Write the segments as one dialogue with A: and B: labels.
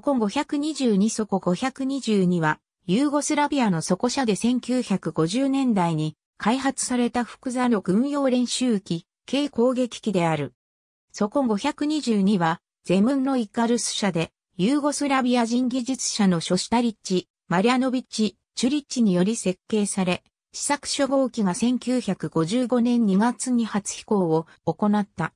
A: 底522底522は、ユーゴスラビアの底社で1950年代に開発された複座の軍用練習機、軽攻撃機である。底522は、ゼムンのイカルス社で、ユーゴスラビア人技術者のショシタリッチ、マリアノビッチ、チュリッチにより設計され、試作初号機が1955年2月に初飛行を行った。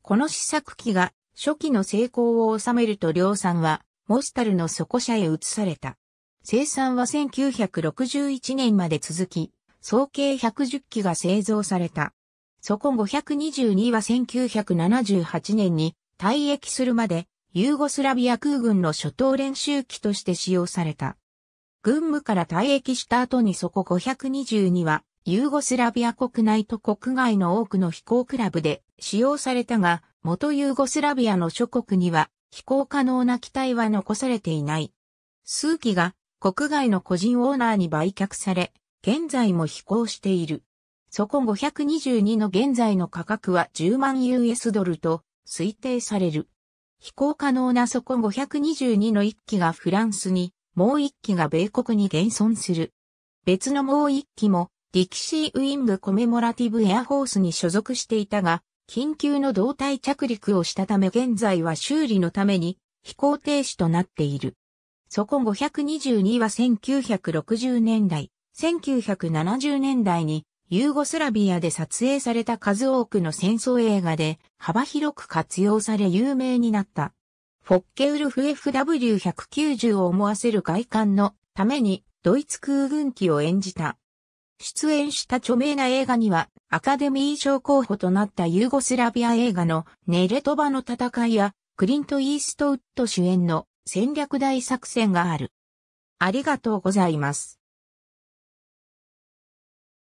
A: この試作機が初期の成功を収めると量産はモスタルの底車へ移された。生産は1961年まで続き、総計110機が製造された。底522は1978年に退役するまで、ユーゴスラビア空軍の初等練習機として使用された。軍務から退役した後に底522は、ユーゴスラビア国内と国外の多くの飛行クラブで使用されたが、元ユーゴスラビアの諸国には飛行可能な機体は残されていない。数機が国外の個人オーナーに売却され、現在も飛行している。そこ522の現在の価格は10万 US ドルと推定される。飛行可能なそこ522の1機がフランスに、もう1機が米国に現存する。別のもう1機も、ディキシー・ウィング・コメモラティブ・エアフォースに所属していたが、緊急の胴体着陸をしたため現在は修理のために飛行停止となっている。そこ522は1960年代、1970年代にユーゴスラビアで撮影された数多くの戦争映画で幅広く活用され有名になった。フォッケウルフ FW190 を思わせる外観のためにドイツ空軍機を演じた。出演した著名な映画には、アカデミー賞候補となったユーゴスラビア映画のネレトバの戦いや、クリント・イーストウッド主演の戦略大作戦がある。ありがとうございます。